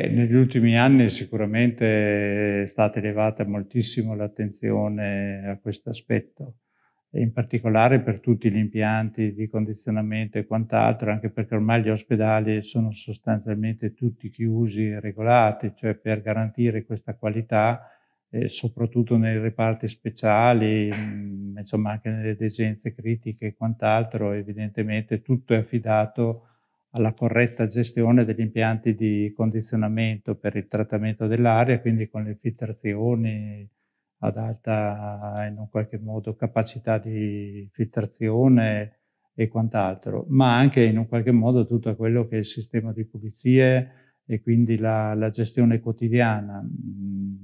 Eh, negli ultimi anni sicuramente è stata elevata moltissimo l'attenzione a questo aspetto, in particolare per tutti gli impianti di condizionamento e quant'altro, anche perché ormai gli ospedali sono sostanzialmente tutti chiusi e regolati, cioè per garantire questa qualità, eh, soprattutto nei reparti speciali, mh, mm, insomma anche nelle degenze critiche e quant'altro, evidentemente tutto è affidato alla corretta gestione degli impianti di condizionamento per il trattamento dell'aria, quindi con le filtrazioni ad alta in un qualche modo capacità di filtrazione e quant'altro, ma anche in un qualche modo tutto quello che è il sistema di pulizie e quindi la, la gestione quotidiana. Mm,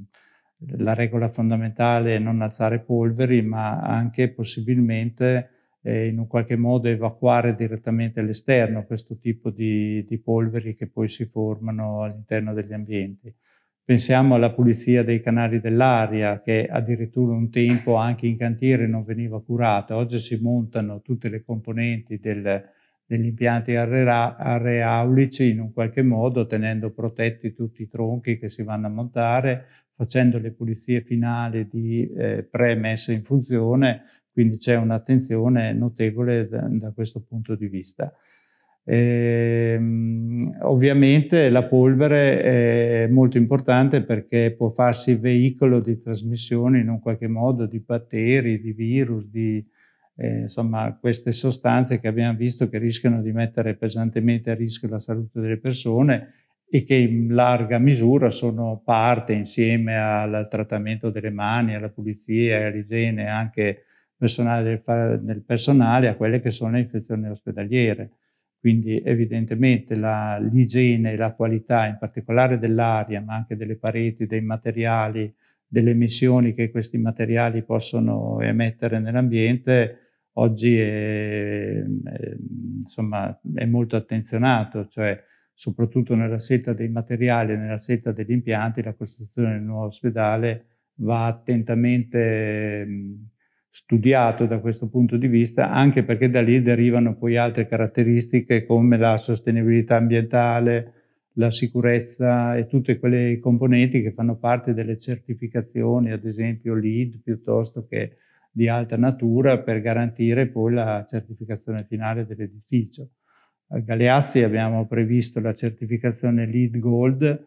la regola fondamentale è non alzare polveri, ma anche possibilmente eh, in un qualche modo evacuare direttamente all'esterno questo tipo di, di polveri che poi si formano all'interno degli ambienti. Pensiamo alla pulizia dei canali dell'aria che addirittura un tempo anche in cantiere non veniva curata. Oggi si montano tutte le componenti del, degli impianti arrea, in un qualche modo tenendo protetti tutti i tronchi che si vanno a montare, facendo le pulizie finali di eh, premesse in funzione quindi c'è un'attenzione notevole da, da questo punto di vista. E, ehm, ovviamente la polvere è molto importante perché può farsi veicolo di trasmissione in un qualche modo di batteri, di virus, di eh, insomma queste sostanze che abbiamo visto che rischiano di mettere pesantemente a rischio la salute delle persone e che in larga misura sono parte insieme al trattamento delle mani, alla pulizia, all'igiene anche personale del personale a quelle che sono le infezioni ospedaliere. Quindi evidentemente la, l'igiene e la qualità, in particolare dell'aria, ma anche delle pareti, dei materiali, delle emissioni che questi materiali possono emettere nell'ambiente, oggi è, è, insomma, è molto attenzionato, cioè soprattutto nella setta dei materiali e nella setta degli impianti, la costruzione del nuovo ospedale va attentamente studiato da questo punto di vista, anche perché da lì derivano poi altre caratteristiche come la sostenibilità ambientale, la sicurezza e tutte quelle componenti che fanno parte delle certificazioni, ad esempio LEED piuttosto che di alta natura, per garantire poi la certificazione finale dell'edificio. A Galeazzi abbiamo previsto la certificazione LEED Gold,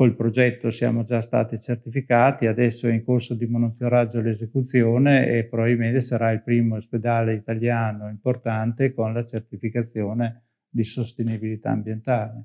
col progetto siamo già stati certificati, adesso è in corso di monitoraggio l'esecuzione e probabilmente sarà il primo ospedale italiano importante con la certificazione di sostenibilità ambientale.